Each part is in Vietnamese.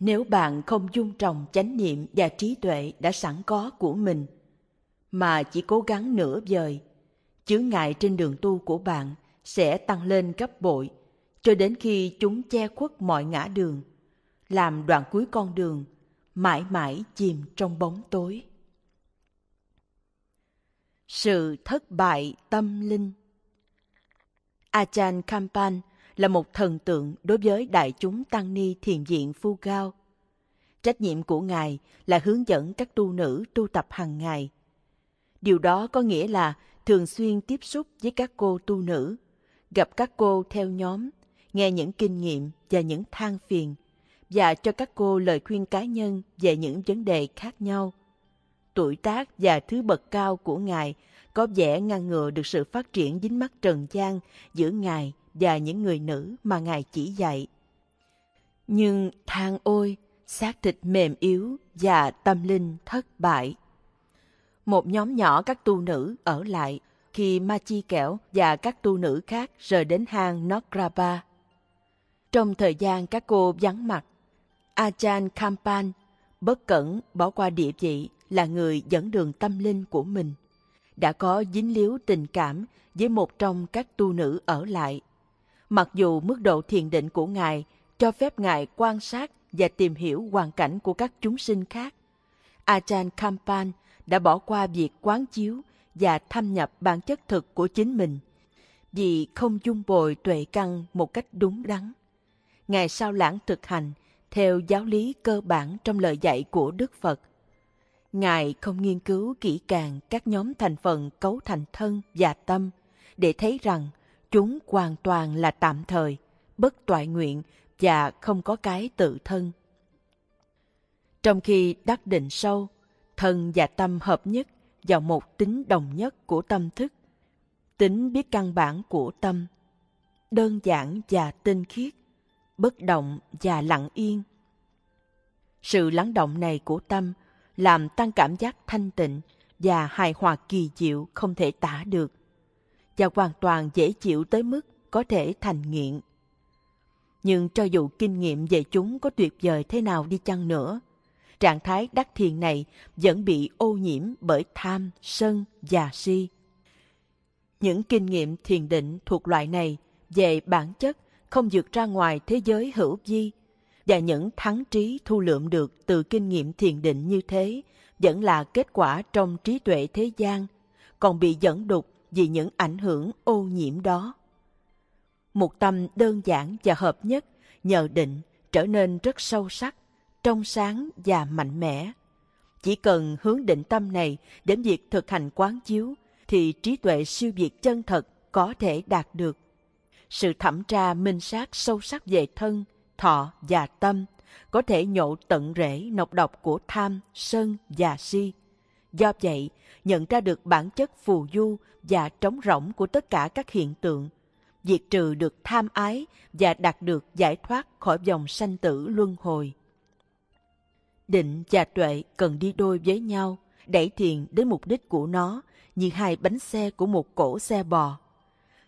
nếu bạn không dung trồng chánh niệm và trí tuệ đã sẵn có của mình mà chỉ cố gắng nửa vời chướng ngại trên đường tu của bạn sẽ tăng lên gấp bội cho đến khi chúng che khuất mọi ngã đường làm đoạn cuối con đường mãi mãi chìm trong bóng tối sự thất bại tâm linh achan kampan là một thần tượng đối với đại chúng tăng ni thiền diện phu cao. Trách nhiệm của Ngài là hướng dẫn các tu nữ tu tập hàng ngày. Điều đó có nghĩa là thường xuyên tiếp xúc với các cô tu nữ, gặp các cô theo nhóm, nghe những kinh nghiệm và những than phiền, và cho các cô lời khuyên cá nhân về những vấn đề khác nhau. Tuổi tác và thứ bậc cao của Ngài có vẻ ngăn ngừa được sự phát triển dính mắt trần gian giữa Ngài và những người nữ mà Ngài chỉ dạy. Nhưng than ôi, xác thịt mềm yếu và tâm linh thất bại. Một nhóm nhỏ các tu nữ ở lại khi Ma Chi Kẻo và các tu nữ khác rời đến hang Nograba. Trong thời gian các cô vắng mặt, Achan Kampan bất cẩn bỏ qua địa vị là người dẫn đường tâm linh của mình. Đã có dính líu tình cảm với một trong các tu nữ ở lại mặc dù mức độ thiền định của ngài cho phép ngài quan sát và tìm hiểu hoàn cảnh của các chúng sinh khác achan kampan đã bỏ qua việc quán chiếu và thâm nhập bản chất thực của chính mình vì không dung bồi tuệ căn một cách đúng đắn ngài sao lãng thực hành theo giáo lý cơ bản trong lời dạy của đức phật ngài không nghiên cứu kỹ càng các nhóm thành phần cấu thành thân và tâm để thấy rằng chúng hoàn toàn là tạm thời, bất toại nguyện và không có cái tự thân. Trong khi đắc định sâu, thân và tâm hợp nhất vào một tính đồng nhất của tâm thức, tính biết căn bản của tâm, đơn giản và tinh khiết, bất động và lặng yên. Sự lắng động này của tâm làm tăng cảm giác thanh tịnh và hài hòa kỳ diệu không thể tả được và hoàn toàn dễ chịu tới mức có thể thành nghiện. Nhưng cho dù kinh nghiệm về chúng có tuyệt vời thế nào đi chăng nữa, trạng thái đắc thiền này vẫn bị ô nhiễm bởi tham, sân và si. Những kinh nghiệm thiền định thuộc loại này về bản chất không vượt ra ngoài thế giới hữu vi và những thắng trí thu lượm được từ kinh nghiệm thiền định như thế vẫn là kết quả trong trí tuệ thế gian, còn bị dẫn đục vì những ảnh hưởng ô nhiễm đó. Một tâm đơn giản và hợp nhất nhờ định trở nên rất sâu sắc, trong sáng và mạnh mẽ. Chỉ cần hướng định tâm này đến việc thực hành quán chiếu thì trí tuệ siêu việt chân thật có thể đạt được. Sự thẩm tra minh sát sâu sắc về thân, thọ và tâm có thể nhổ tận rễ nọc độc của tham, sân và si – Do vậy, nhận ra được bản chất phù du và trống rỗng của tất cả các hiện tượng, diệt trừ được tham ái và đạt được giải thoát khỏi dòng sanh tử luân hồi. Định và tuệ cần đi đôi với nhau, đẩy thiền đến mục đích của nó như hai bánh xe của một cổ xe bò.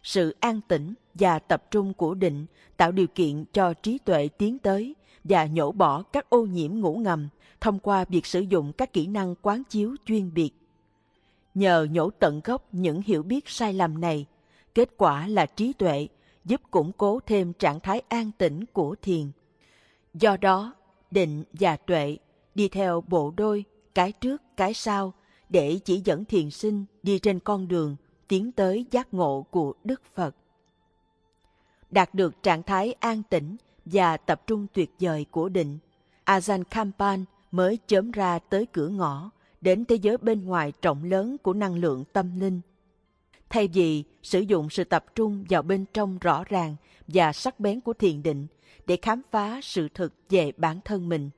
Sự an tĩnh và tập trung của định tạo điều kiện cho trí tuệ tiến tới và nhổ bỏ các ô nhiễm ngủ ngầm thông qua việc sử dụng các kỹ năng quán chiếu chuyên biệt. Nhờ nhổ tận gốc những hiểu biết sai lầm này, kết quả là trí tuệ giúp củng cố thêm trạng thái an tĩnh của thiền. Do đó, định và tuệ đi theo bộ đôi, cái trước, cái sau để chỉ dẫn thiền sinh đi trên con đường tiến tới giác ngộ của Đức Phật. Đạt được trạng thái an tĩnh và tập trung tuyệt vời của định, Ajahn Kampan mới chớm ra tới cửa ngõ, đến thế giới bên ngoài trọng lớn của năng lượng tâm linh. Thay vì sử dụng sự tập trung vào bên trong rõ ràng và sắc bén của thiền định để khám phá sự thực về bản thân mình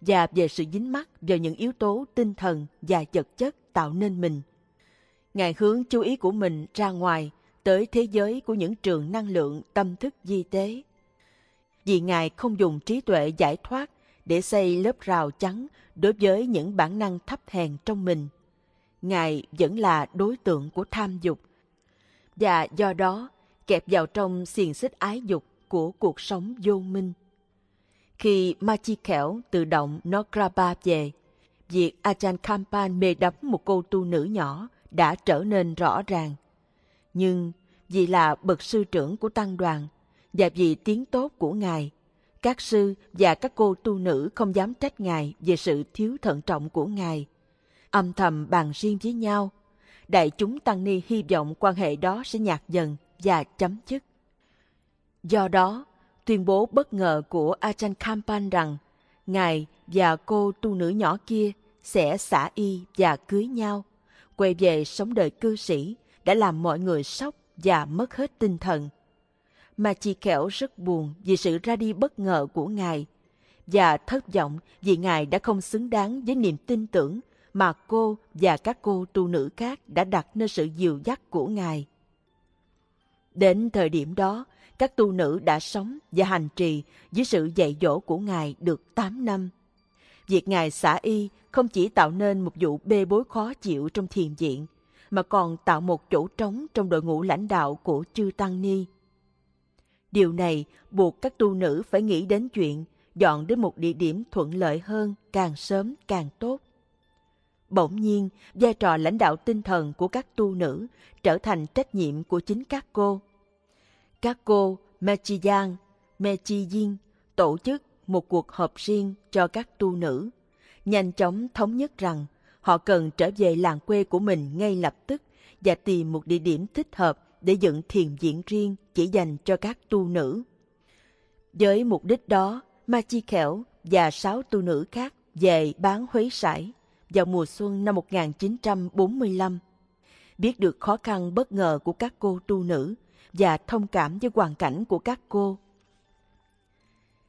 và về sự dính mắc vào những yếu tố tinh thần và vật chất tạo nên mình. Ngài hướng chú ý của mình ra ngoài tới thế giới của những trường năng lượng tâm thức di tế. Vì Ngài không dùng trí tuệ giải thoát để xây lớp rào chắn đối với những bản năng thấp hèn trong mình. Ngài vẫn là đối tượng của tham dục, và do đó kẹp vào trong xiềng xích ái dục của cuộc sống vô minh. Khi ma chi khẻo tự động Nograba về, việc Ajahn Kampan mê đắm một cô tu nữ nhỏ đã trở nên rõ ràng. Nhưng vì là bậc sư trưởng của tăng đoàn và vì tiếng tốt của Ngài các sư và các cô tu nữ không dám trách Ngài về sự thiếu thận trọng của Ngài. Âm thầm bàn riêng với nhau. Đại chúng Tăng Ni hy vọng quan hệ đó sẽ nhạt dần và chấm dứt. Do đó, tuyên bố bất ngờ của Ajahn Kampan rằng Ngài và cô tu nữ nhỏ kia sẽ xả y và cưới nhau, quay về sống đời cư sĩ đã làm mọi người sốc và mất hết tinh thần mà chị Kẻo rất buồn vì sự ra đi bất ngờ của Ngài và thất vọng vì Ngài đã không xứng đáng với niềm tin tưởng mà cô và các cô tu nữ khác đã đặt nơi sự dìu dắt của Ngài. Đến thời điểm đó, các tu nữ đã sống và hành trì dưới sự dạy dỗ của Ngài được 8 năm. Việc Ngài xả y không chỉ tạo nên một vụ bê bối khó chịu trong thiền viện, mà còn tạo một chỗ trống trong đội ngũ lãnh đạo của Chư Tăng Ni. Điều này buộc các tu nữ phải nghĩ đến chuyện dọn đến một địa điểm thuận lợi hơn càng sớm càng tốt. Bỗng nhiên, vai trò lãnh đạo tinh thần của các tu nữ trở thành trách nhiệm của chính các cô. Các cô Mechiyang, Mechiyin tổ chức một cuộc họp riêng cho các tu nữ, nhanh chóng thống nhất rằng họ cần trở về làng quê của mình ngay lập tức và tìm một địa điểm thích hợp để dựng thiền viện riêng chỉ dành cho các tu nữ. Với mục đích đó, Ma Chi Khẻo và sáu tu nữ khác về bán Huế Sải vào mùa xuân năm 1945. Biết được khó khăn bất ngờ của các cô tu nữ và thông cảm với hoàn cảnh của các cô.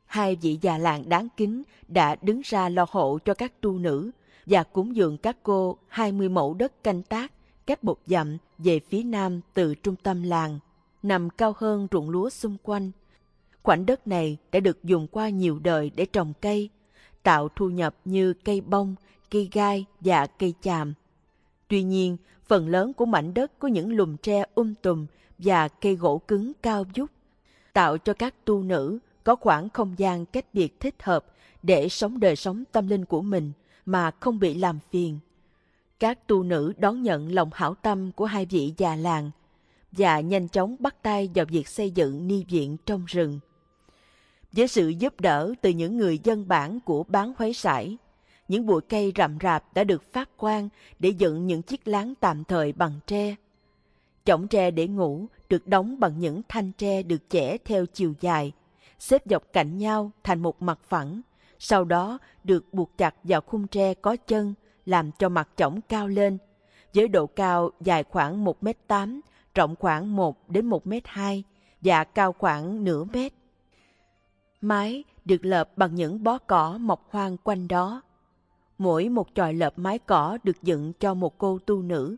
Hai vị già làng đáng kính đã đứng ra lo hộ cho các tu nữ và cúng dường các cô 20 mẫu đất canh tác cách một dặm về phía nam từ trung tâm làng, nằm cao hơn ruộng lúa xung quanh. Khoảnh đất này đã được dùng qua nhiều đời để trồng cây, tạo thu nhập như cây bông, cây gai và cây chàm. Tuy nhiên, phần lớn của mảnh đất có những lùm tre um tùm và cây gỗ cứng cao vút, tạo cho các tu nữ có khoảng không gian cách biệt thích hợp để sống đời sống tâm linh của mình mà không bị làm phiền. Các tu nữ đón nhận lòng hảo tâm của hai vị già làng và nhanh chóng bắt tay vào việc xây dựng ni viện trong rừng. Với sự giúp đỡ từ những người dân bản của bán huế sải, những bụi cây rậm rạp đã được phát quang để dựng những chiếc láng tạm thời bằng tre. Chổng tre để ngủ được đóng bằng những thanh tre được chẻ theo chiều dài, xếp dọc cạnh nhau thành một mặt phẳng, sau đó được buộc chặt vào khung tre có chân làm cho mặt chổng cao lên. Với độ cao dài khoảng 1 mét 8 rộng khoảng 1 đến 1 mét 2 và cao khoảng nửa mét. Mái được lợp bằng những bó cỏ mọc hoang quanh đó. Mỗi một chòi lợp mái cỏ được dựng cho một cô tu nữ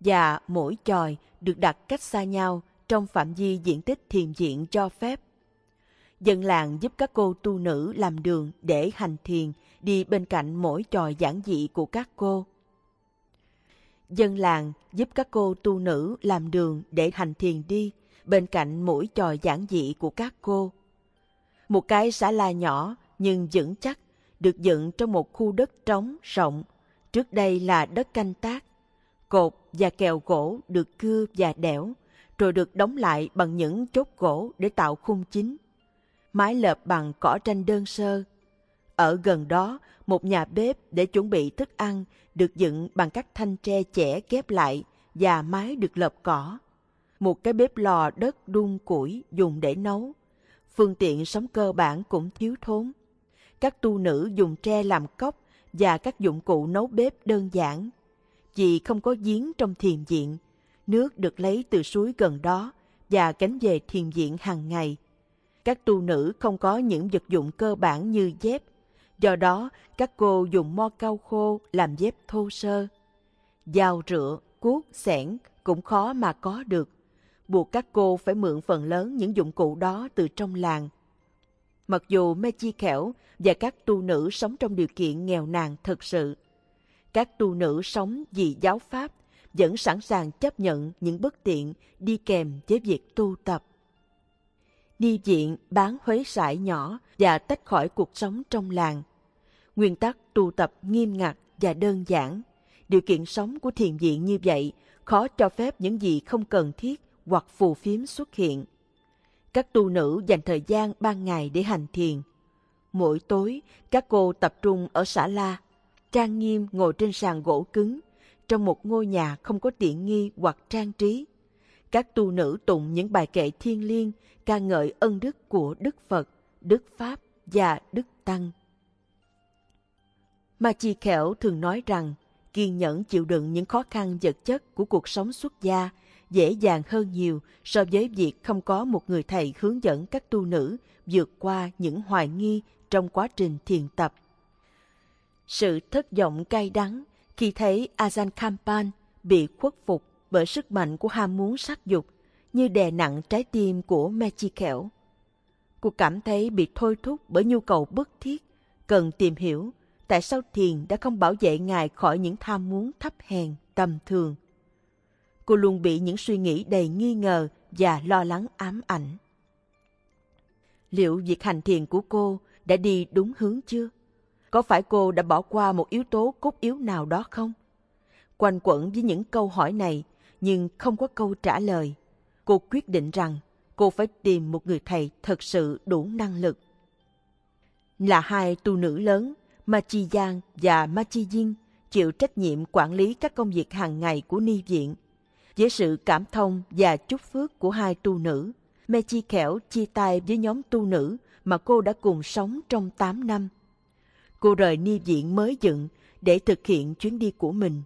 và mỗi chòi được đặt cách xa nhau trong phạm vi diện tích thiền diện cho phép. Dân làng giúp các cô tu nữ làm đường để hành thiền đi bên cạnh mỗi trò giảng dị của các cô. Dân làng giúp các cô tu nữ làm đường để hành thiền đi bên cạnh mỗi trò giảng dị của các cô. Một cái xã la nhỏ nhưng vững chắc được dựng trong một khu đất trống rộng. Trước đây là đất canh tác. Cột và kèo gỗ được cưa và đẽo, rồi được đóng lại bằng những chốt gỗ để tạo khung chính. Mái lợp bằng cỏ tranh đơn sơ ở gần đó, một nhà bếp để chuẩn bị thức ăn được dựng bằng các thanh tre chẻ ghép lại và mái được lợp cỏ. Một cái bếp lò đất đun củi dùng để nấu. Phương tiện sống cơ bản cũng thiếu thốn. Các tu nữ dùng tre làm cốc và các dụng cụ nấu bếp đơn giản. chị không có giếng trong thiền viện, nước được lấy từ suối gần đó và cánh về thiền viện hàng ngày. Các tu nữ không có những vật dụng cơ bản như dép, Do đó, các cô dùng mo cao khô làm dép thô sơ. Dao rựa, cuốc, sẻn cũng khó mà có được. Buộc các cô phải mượn phần lớn những dụng cụ đó từ trong làng. Mặc dù mê chi khẻo và các tu nữ sống trong điều kiện nghèo nàn thật sự, các tu nữ sống vì giáo pháp vẫn sẵn sàng chấp nhận những bất tiện đi kèm với việc tu tập. Đi diện bán huế sải nhỏ và tách khỏi cuộc sống trong làng. Nguyên tắc tu tập nghiêm ngặt và đơn giản. Điều kiện sống của thiền viện như vậy khó cho phép những gì không cần thiết hoặc phù phiếm xuất hiện. Các tu nữ dành thời gian ban ngày để hành thiền. Mỗi tối, các cô tập trung ở xã La, trang nghiêm ngồi trên sàn gỗ cứng, trong một ngôi nhà không có tiện nghi hoặc trang trí. Các tu nữ tụng những bài kệ thiên liêng, ca ngợi ân đức của Đức Phật, Đức Pháp và Đức Tăng mà chị Khẻo thường nói rằng kiên nhẫn chịu đựng những khó khăn vật chất của cuộc sống xuất gia dễ dàng hơn nhiều so với việc không có một người thầy hướng dẫn các tu nữ vượt qua những hoài nghi trong quá trình thiền tập. Sự thất vọng cay đắng khi thấy Ajahn Kampan bị khuất phục bởi sức mạnh của ham muốn sắc dục như đè nặng trái tim của Mechi Khẻo. Cô cảm thấy bị thôi thúc bởi nhu cầu bất thiết, cần tìm hiểu tại sao thiền đã không bảo vệ ngài khỏi những tham muốn thấp hèn, tầm thường. Cô luôn bị những suy nghĩ đầy nghi ngờ và lo lắng ám ảnh. Liệu việc hành thiền của cô đã đi đúng hướng chưa? Có phải cô đã bỏ qua một yếu tố cốt yếu nào đó không? Quanh quẩn với những câu hỏi này nhưng không có câu trả lời. Cô quyết định rằng cô phải tìm một người thầy thật sự đủ năng lực. Là hai tu nữ lớn Machi Giang và Machi Chi chịu trách nhiệm quản lý các công việc hàng ngày của ni viện. Với sự cảm thông và chúc phước của hai tu nữ, Mê Chi Khẻo chia tay với nhóm tu nữ mà cô đã cùng sống trong 8 năm. Cô rời ni viện mới dựng để thực hiện chuyến đi của mình.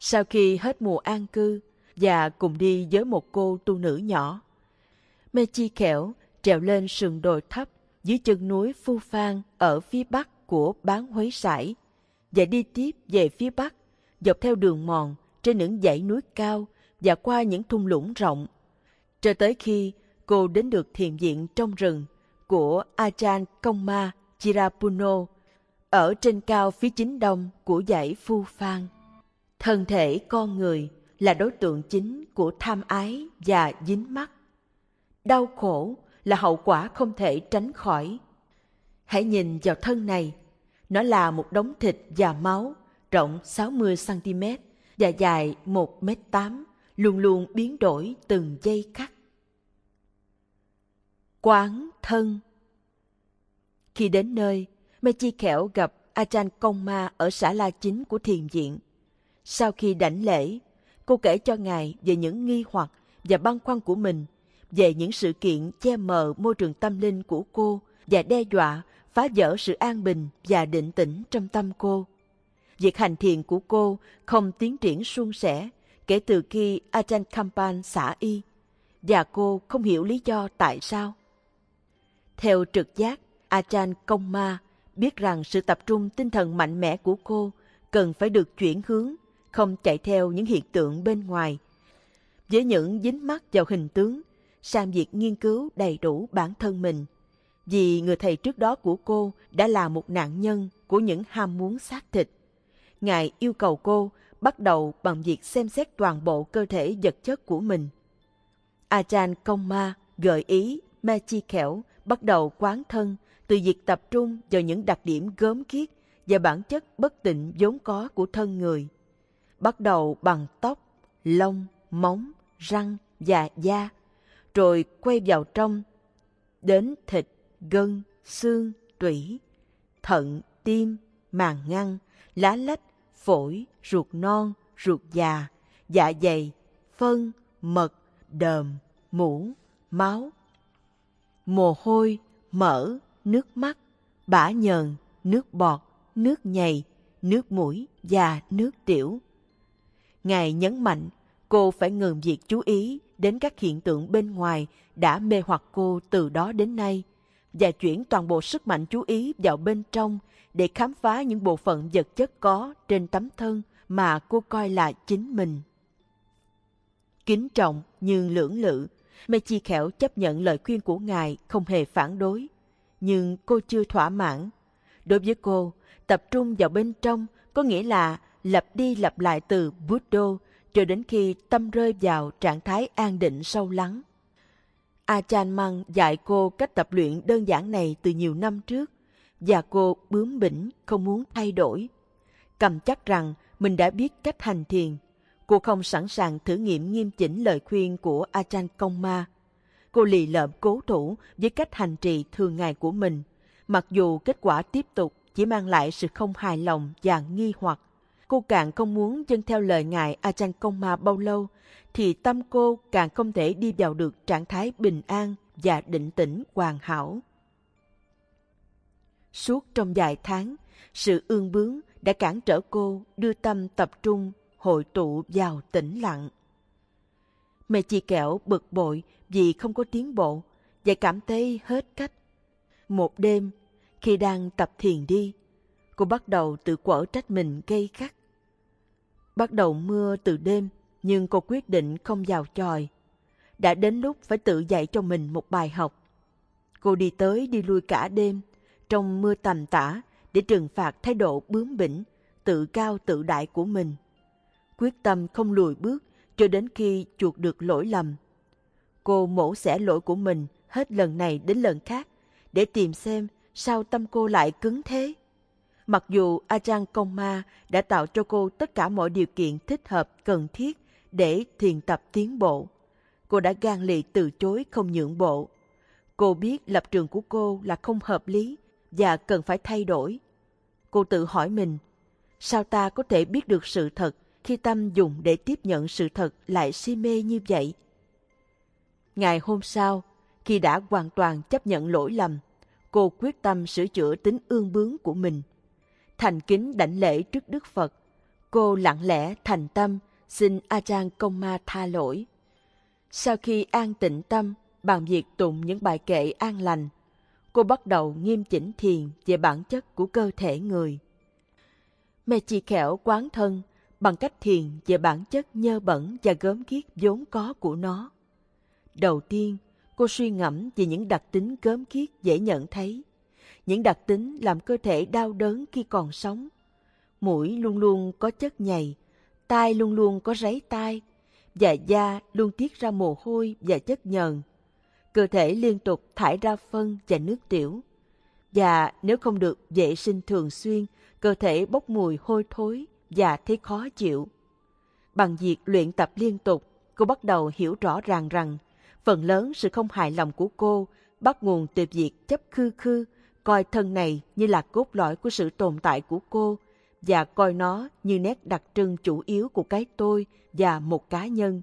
Sau khi hết mùa an cư và cùng đi với một cô tu nữ nhỏ, Mê Chi Khẻo trèo lên sườn đồi thấp dưới chân núi Phu Phan ở phía bắc của bán huế sải và đi tiếp về phía bắc dọc theo đường mòn trên những dãy núi cao và qua những thung lũng rộng cho tới khi cô đến được thiền viện trong rừng của Ajahn Kongma Chirapuno ở trên cao phía chính đông của dãy Phu Phan. Thân thể con người là đối tượng chính của tham ái và dính mắc. Đau khổ là hậu quả không thể tránh khỏi. Hãy nhìn vào thân này nó là một đống thịt và máu, rộng 60cm và dài 1m8, luôn luôn biến đổi từng giây khắc. Quán thân Khi đến nơi, Mê Chi Khẻo gặp Ajahn Công Ma ở xã La Chính của thiền viện. Sau khi đảnh lễ, cô kể cho ngài về những nghi hoặc và băn khoăn của mình, về những sự kiện che mờ môi trường tâm linh của cô và đe dọa phá vỡ sự an bình và định tĩnh trong tâm cô. Việc hành thiền của cô không tiến triển suôn sẻ kể từ khi Ajahn Kampan xả y, và cô không hiểu lý do tại sao. Theo trực giác, Ajahn Công Ma biết rằng sự tập trung tinh thần mạnh mẽ của cô cần phải được chuyển hướng, không chạy theo những hiện tượng bên ngoài. Với những dính mắt vào hình tướng, sang việc nghiên cứu đầy đủ bản thân mình – vì người thầy trước đó của cô đã là một nạn nhân của những ham muốn xác thịt. Ngài yêu cầu cô bắt đầu bằng việc xem xét toàn bộ cơ thể vật chất của mình. Ajahn ma gợi ý me Chi Khẻo bắt đầu quán thân từ việc tập trung vào những đặc điểm gớm kiết và bản chất bất tịnh vốn có của thân người. Bắt đầu bằng tóc, lông, móng, răng và da, rồi quay vào trong, đến thịt, gân, xương, tủy, thận, tim, màng ngăn, lá lách, phổi, ruột non, ruột già, dạ dày, phân, mật, đờm, mũ, máu, mồ hôi, mỡ, nước mắt, bã nhờn, nước bọt, nước nhầy, nước mũi và nước tiểu. Ngài nhấn mạnh cô phải ngừng việc chú ý đến các hiện tượng bên ngoài đã mê hoặc cô từ đó đến nay và chuyển toàn bộ sức mạnh chú ý vào bên trong để khám phá những bộ phận vật chất có trên tấm thân mà cô coi là chính mình. Kính trọng nhưng lưỡng lự, mê chi khéo chấp nhận lời khuyên của ngài không hề phản đối. Nhưng cô chưa thỏa mãn. Đối với cô, tập trung vào bên trong có nghĩa là lặp đi lặp lại từ Buddha cho đến khi tâm rơi vào trạng thái an định sâu lắng. Achan Mang dạy cô cách tập luyện đơn giản này từ nhiều năm trước và cô bướng bỉnh không muốn thay đổi. Cầm chắc rằng mình đã biết cách hành thiền. Cô không sẵn sàng thử nghiệm nghiêm chỉnh lời khuyên của Achan Công Ma. Cô lì lợm cố thủ với cách hành trì thường ngày của mình, mặc dù kết quả tiếp tục chỉ mang lại sự không hài lòng và nghi hoặc Cô càng không muốn dân theo lời ngài a Ajahn Công Ma bao lâu, thì tâm cô càng không thể đi vào được trạng thái bình an và định tĩnh hoàn hảo. Suốt trong vài tháng, sự ương bướng đã cản trở cô đưa tâm tập trung hội tụ vào tĩnh lặng. Mẹ chị kẹo bực bội vì không có tiến bộ và cảm thấy hết cách. Một đêm, khi đang tập thiền đi, cô bắt đầu tự quở trách mình gây gắt. Bắt đầu mưa từ đêm, nhưng cô quyết định không vào tròi. Đã đến lúc phải tự dạy cho mình một bài học. Cô đi tới đi lui cả đêm, trong mưa tầm tã, để trừng phạt thái độ bướng bỉnh, tự cao tự đại của mình. Quyết tâm không lùi bước cho đến khi chuộc được lỗi lầm. Cô mổ xẻ lỗi của mình hết lần này đến lần khác để tìm xem sao tâm cô lại cứng thế. Mặc dù Ajahn ma đã tạo cho cô tất cả mọi điều kiện thích hợp cần thiết để thiền tập tiến bộ, cô đã gan lì từ chối không nhượng bộ. Cô biết lập trường của cô là không hợp lý và cần phải thay đổi. Cô tự hỏi mình, sao ta có thể biết được sự thật khi tâm dùng để tiếp nhận sự thật lại si mê như vậy? Ngày hôm sau, khi đã hoàn toàn chấp nhận lỗi lầm, cô quyết tâm sửa chữa tính ương bướng của mình thành kính đảnh lễ trước Đức Phật. Cô lặng lẽ thành tâm xin Ajahn Công Ma tha lỗi. Sau khi an tịnh tâm bằng việc tụng những bài kệ an lành, cô bắt đầu nghiêm chỉnh thiền về bản chất của cơ thể người. Mẹ chỉ khéo quán thân bằng cách thiền về bản chất nhơ bẩn và gớm ghiếc vốn có của nó. Đầu tiên, cô suy ngẫm về những đặc tính gớm ghiếc dễ nhận thấy những đặc tính làm cơ thể đau đớn khi còn sống. Mũi luôn luôn có chất nhầy, tai luôn luôn có ráy tai, và da luôn tiết ra mồ hôi và chất nhờn. Cơ thể liên tục thải ra phân và nước tiểu. Và nếu không được vệ sinh thường xuyên, cơ thể bốc mùi hôi thối và thấy khó chịu. Bằng việc luyện tập liên tục, cô bắt đầu hiểu rõ ràng rằng phần lớn sự không hài lòng của cô bắt nguồn từ việc chấp khư khư coi thân này như là cốt lõi của sự tồn tại của cô và coi nó như nét đặc trưng chủ yếu của cái tôi và một cá nhân.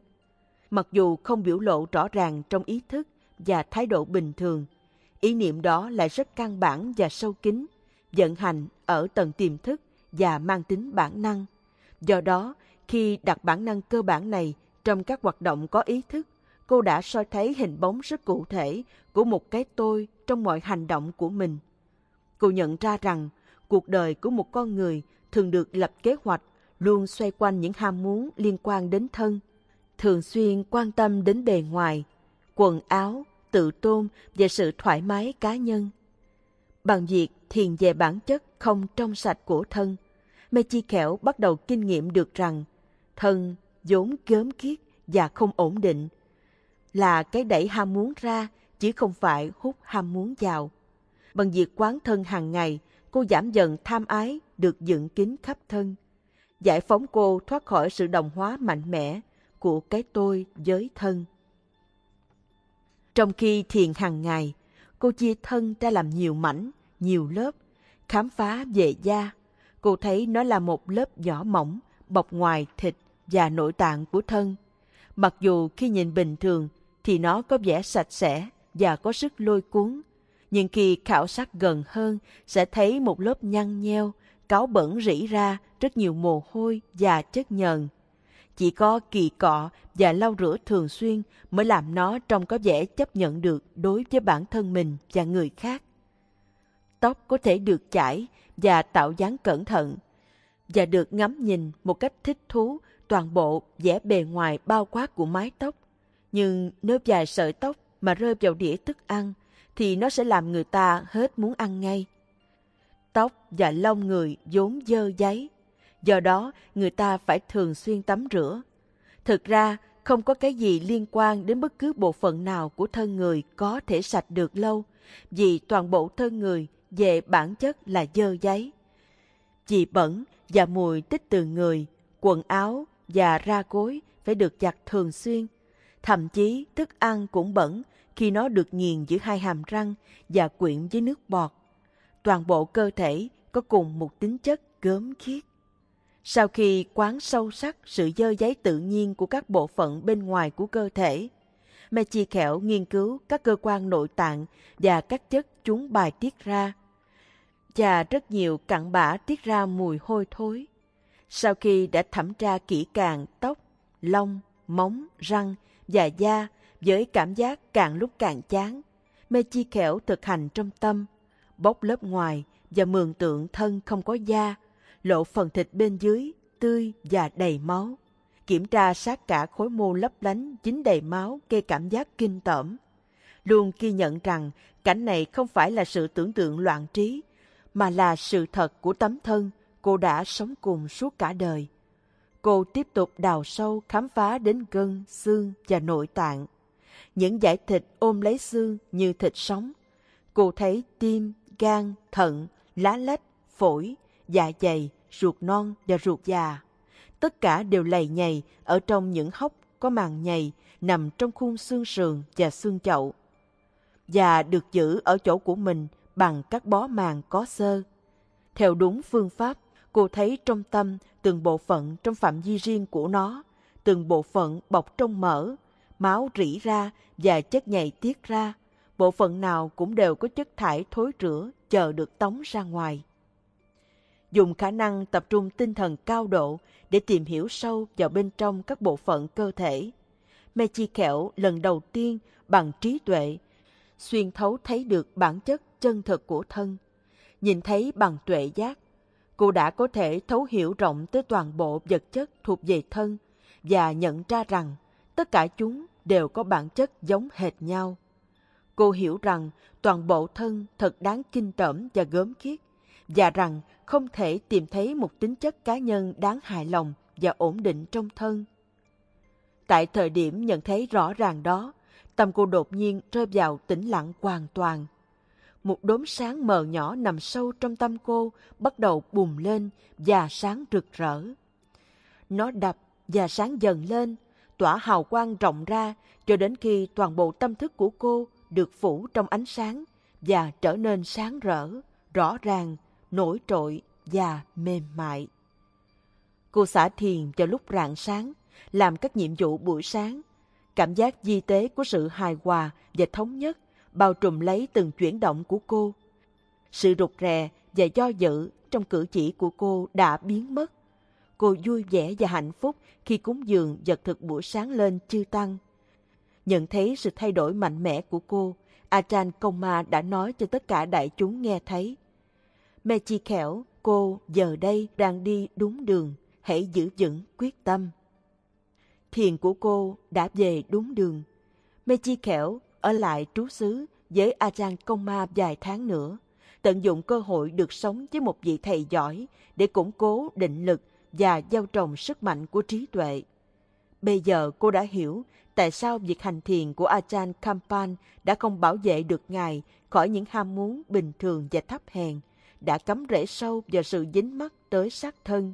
Mặc dù không biểu lộ rõ ràng trong ý thức và thái độ bình thường, ý niệm đó lại rất căn bản và sâu kín, vận hành ở tầng tiềm thức và mang tính bản năng. Do đó, khi đặt bản năng cơ bản này trong các hoạt động có ý thức, cô đã soi thấy hình bóng rất cụ thể của một cái tôi trong mọi hành động của mình. Cô nhận ra rằng cuộc đời của một con người thường được lập kế hoạch, luôn xoay quanh những ham muốn liên quan đến thân, thường xuyên quan tâm đến bề ngoài, quần áo, tự tôn và sự thoải mái cá nhân. Bằng việc thiền về bản chất không trong sạch của thân, Mê Chi Khẻo bắt đầu kinh nghiệm được rằng thân vốn gớm kiết và không ổn định, là cái đẩy ham muốn ra chứ không phải hút ham muốn vào. Bằng việc quán thân hàng ngày, cô giảm dần tham ái được dựng kín khắp thân. Giải phóng cô thoát khỏi sự đồng hóa mạnh mẽ của cái tôi với thân. Trong khi thiền hàng ngày, cô chia thân ra làm nhiều mảnh, nhiều lớp, khám phá về da. Cô thấy nó là một lớp vỏ mỏng, bọc ngoài thịt và nội tạng của thân. Mặc dù khi nhìn bình thường thì nó có vẻ sạch sẽ và có sức lôi cuốn, nhưng khi khảo sát gần hơn sẽ thấy một lớp nhăn nheo, cáo bẩn rỉ ra rất nhiều mồ hôi và chất nhờn. Chỉ có kỳ cọ và lau rửa thường xuyên mới làm nó trông có vẻ chấp nhận được đối với bản thân mình và người khác. Tóc có thể được chải và tạo dáng cẩn thận và được ngắm nhìn một cách thích thú toàn bộ vẻ bề ngoài bao quát của mái tóc. Nhưng nếu dài sợi tóc mà rơi vào đĩa thức ăn thì nó sẽ làm người ta hết muốn ăn ngay. Tóc và lông người vốn dơ giấy, do đó người ta phải thường xuyên tắm rửa. Thực ra, không có cái gì liên quan đến bất cứ bộ phận nào của thân người có thể sạch được lâu, vì toàn bộ thân người về bản chất là dơ giấy. Vì bẩn và mùi tích từ người, quần áo và ra cối phải được giặt thường xuyên. Thậm chí thức ăn cũng bẩn khi nó được nghiền giữa hai hàm răng và quyện với nước bọt. Toàn bộ cơ thể có cùng một tính chất gớm khiết. Sau khi quán sâu sắc sự dơ giấy tự nhiên của các bộ phận bên ngoài của cơ thể, mẹ chi khéo nghiên cứu các cơ quan nội tạng và các chất chúng bài tiết ra. Và rất nhiều cặn bã tiết ra mùi hôi thối. Sau khi đã thẩm tra kỹ càng tóc, lông, móng, răng và da với cảm giác càng lúc càng chán. Mê chi khéo thực hành trong tâm, bóc lớp ngoài và mường tượng thân không có da, lộ phần thịt bên dưới, tươi và đầy máu. Kiểm tra sát cả khối mô lấp lánh dính đầy máu gây cảm giác kinh tởm. Luôn ghi nhận rằng cảnh này không phải là sự tưởng tượng loạn trí, mà là sự thật của tấm thân cô đã sống cùng suốt cả đời. Cô tiếp tục đào sâu khám phá đến gân, xương và nội tạng những giải thịt ôm lấy xương như thịt sống. Cô thấy tim, gan, thận, lá lách, phổi, dạ dày, ruột non và ruột già. Tất cả đều lầy nhầy ở trong những hốc có màng nhầy nằm trong khung xương sườn và xương chậu. Và được giữ ở chỗ của mình bằng các bó màng có sơ. Theo đúng phương pháp, cô thấy trong tâm từng bộ phận trong phạm vi riêng của nó, từng bộ phận bọc trong mỡ, máu rỉ ra và chất nhầy tiết ra, bộ phận nào cũng đều có chất thải thối rữa chờ được tống ra ngoài. Dùng khả năng tập trung tinh thần cao độ để tìm hiểu sâu vào bên trong các bộ phận cơ thể. Mê Chi Kẹo lần đầu tiên bằng trí tuệ, xuyên thấu thấy được bản chất chân thực của thân, nhìn thấy bằng tuệ giác. Cô đã có thể thấu hiểu rộng tới toàn bộ vật chất thuộc về thân và nhận ra rằng tất cả chúng đều có bản chất giống hệt nhau. Cô hiểu rằng toàn bộ thân thật đáng kinh tởm và gớm khiết, và rằng không thể tìm thấy một tính chất cá nhân đáng hài lòng và ổn định trong thân. Tại thời điểm nhận thấy rõ ràng đó, tâm cô đột nhiên rơi vào tĩnh lặng hoàn toàn. Một đốm sáng mờ nhỏ nằm sâu trong tâm cô bắt đầu bùng lên và sáng rực rỡ. Nó đập và sáng dần lên tỏa hào quang rộng ra cho đến khi toàn bộ tâm thức của cô được phủ trong ánh sáng và trở nên sáng rỡ, rõ ràng, nổi trội và mềm mại. Cô xả thiền cho lúc rạng sáng, làm các nhiệm vụ buổi sáng. Cảm giác di tế của sự hài hòa và thống nhất bao trùm lấy từng chuyển động của cô. Sự rụt rè và do dự trong cử chỉ của cô đã biến mất cô vui vẻ và hạnh phúc khi cúng dường vật thực buổi sáng lên chư Tăng. Nhận thấy sự thay đổi mạnh mẽ của cô, công ma đã nói cho tất cả đại chúng nghe thấy. Mẹ chi khẻo cô giờ đây đang đi đúng đường, hãy giữ vững quyết tâm. Thiền của cô đã về đúng đường. Mẹ chi khẻo ở lại trú xứ với công ma vài tháng nữa, tận dụng cơ hội được sống với một vị thầy giỏi để củng cố định lực và gieo trồng sức mạnh của trí tuệ. Bây giờ cô đã hiểu tại sao việc hành thiền của Ajahn Kampan đã không bảo vệ được Ngài khỏi những ham muốn bình thường và thấp hèn, đã cấm rễ sâu vào sự dính mắc tới xác thân.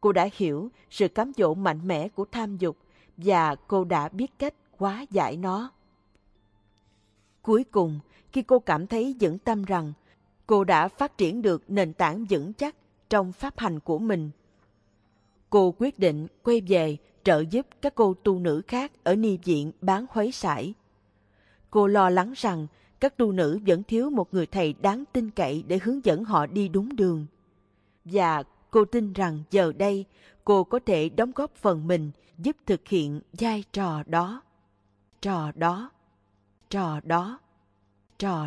Cô đã hiểu sự cám dỗ mạnh mẽ của tham dục và cô đã biết cách hóa giải nó. Cuối cùng, khi cô cảm thấy vững tâm rằng cô đã phát triển được nền tảng vững chắc trong pháp hành của mình – cô quyết định quay về trợ giúp các cô tu nữ khác ở ni viện bán huấy sải. Cô lo lắng rằng các tu nữ vẫn thiếu một người thầy đáng tin cậy để hướng dẫn họ đi đúng đường. Và cô tin rằng giờ đây cô có thể đóng góp phần mình giúp thực hiện vai trò đó. Trò đó. Trò đó. Trò